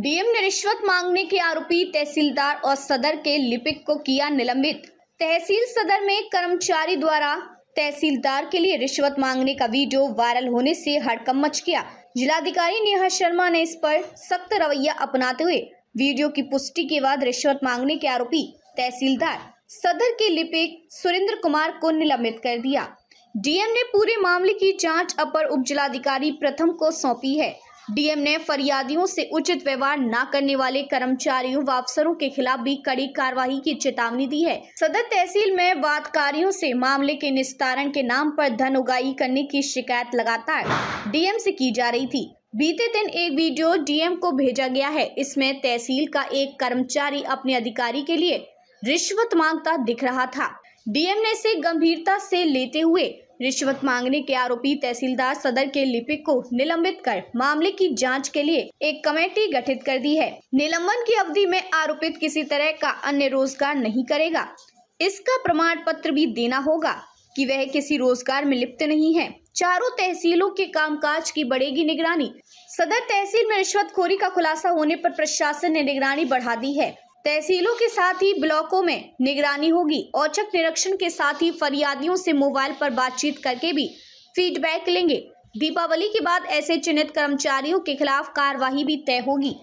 DM ने रिश्वत मांगने के आरोपी तहसीलदार और सदर के लिपिक को किया निलंबित तहसील सदर में कर्मचारी द्वारा तहसीलदार के लिए रिश्वत मांगने का वीडियो वायरल होने से हड़कम मच गया जिलाधिकारी नेहा शर्मा ने इस पर सख्त रवैया अपनाते हुए वीडियो की पुष्टि के बाद रिश्वत मांगने के आरोपी तहसीलदार सदर के लिपिक सुरेंद्र कुमार को निलंबित कर दिया डीएम ने पूरे मामले की जांच अपर उप जिलाधिकारी प्रथम को सौंपी है डीएम ने फरियादियों से उचित व्यवहार न करने वाले कर्मचारियों व अफसरों के खिलाफ भी कड़ी कार्रवाई की चेतावनी दी है सदर तहसील में वादकारियों से मामले के निस्तारण के नाम पर धन उगाही करने की शिकायत लगातार डीएम से की जा रही थी बीते दिन एक वीडियो डीएम को भेजा गया है इसमें तहसील का एक कर्मचारी अपने अधिकारी के लिए रिश्वत मांगता दिख रहा था डीएम ने इसे गंभीरता से लेते हुए रिश्वत मांगने के आरोपी तहसीलदार सदर के लिपिक को निलंबित कर मामले की जांच के लिए एक कमेटी गठित कर दी है निलंबन की अवधि में आरोपित किसी तरह का अन्य रोजगार नहीं करेगा इसका प्रमाण पत्र भी देना होगा कि वह किसी रोजगार में लिप्त नहीं है चारों तहसीलों के कामकाज की बढ़ेगी निगरानी सदर तहसील में रिश्वतखोरी का खुलासा होने पर प्रशासन ने निगरानी बढ़ा दी है तहसीलों के साथ ही ब्लॉकों में निगरानी होगी औचक निरीक्षण के साथ ही फरियादियों से मोबाइल पर बातचीत करके भी फीडबैक लेंगे दीपावली के बाद ऐसे चिन्हित कर्मचारियों के खिलाफ कार्रवाई भी तय होगी